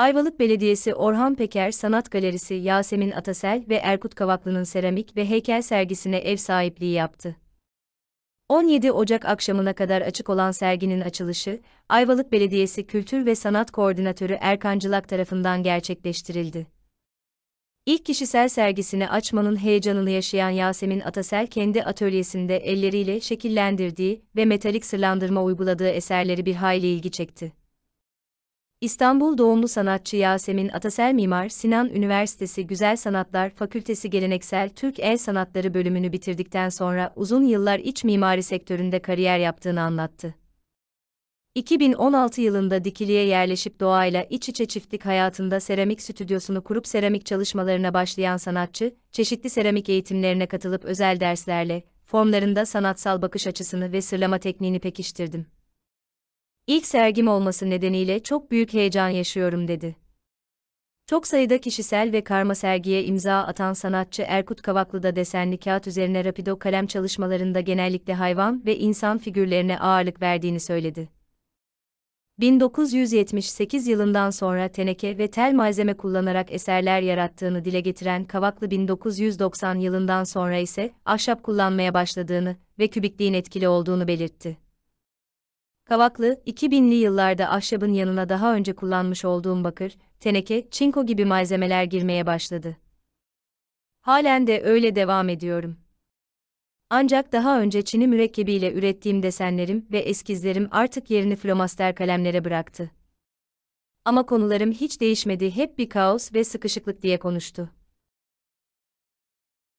Ayvalık Belediyesi Orhan Peker Sanat Galerisi Yasemin Atasel ve Erkut Kavaklı'nın seramik ve heykel sergisine ev sahipliği yaptı. 17 Ocak akşamına kadar açık olan serginin açılışı, Ayvalık Belediyesi Kültür ve Sanat Koordinatörü Erkan tarafından gerçekleştirildi. İlk kişisel sergisini açmanın heyecanını yaşayan Yasemin Atasel kendi atölyesinde elleriyle şekillendirdiği ve metalik sırlandırma uyguladığı eserleri bir hayli ilgi çekti. İstanbul doğumlu sanatçı Yasemin Atasel Mimar Sinan Üniversitesi Güzel Sanatlar Fakültesi Geleneksel Türk El Sanatları bölümünü bitirdikten sonra uzun yıllar iç mimari sektöründe kariyer yaptığını anlattı. 2016 yılında Dikili'ye yerleşip doğayla iç içe çiftlik hayatında seramik stüdyosunu kurup seramik çalışmalarına başlayan sanatçı, çeşitli seramik eğitimlerine katılıp özel derslerle, formlarında sanatsal bakış açısını ve sırlama tekniğini pekiştirdim. İlk sergim olması nedeniyle çok büyük heyecan yaşıyorum dedi. Çok sayıda kişisel ve karma sergiye imza atan sanatçı Erkut Kavaklı da desenli kağıt üzerine rapido kalem çalışmalarında genellikle hayvan ve insan figürlerine ağırlık verdiğini söyledi. 1978 yılından sonra teneke ve tel malzeme kullanarak eserler yarattığını dile getiren Kavaklı 1990 yılından sonra ise ahşap kullanmaya başladığını ve kübikliğin etkili olduğunu belirtti. Kavaklı, 2000'li yıllarda ahşabın yanına daha önce kullanmış olduğum bakır, teneke, çinko gibi malzemeler girmeye başladı. Halen de öyle devam ediyorum. Ancak daha önce çini mürekkebiyle ürettiğim desenlerim ve eskizlerim artık yerini flomaster kalemlere bıraktı. Ama konularım hiç değişmedi, hep bir kaos ve sıkışıklık diye konuştu.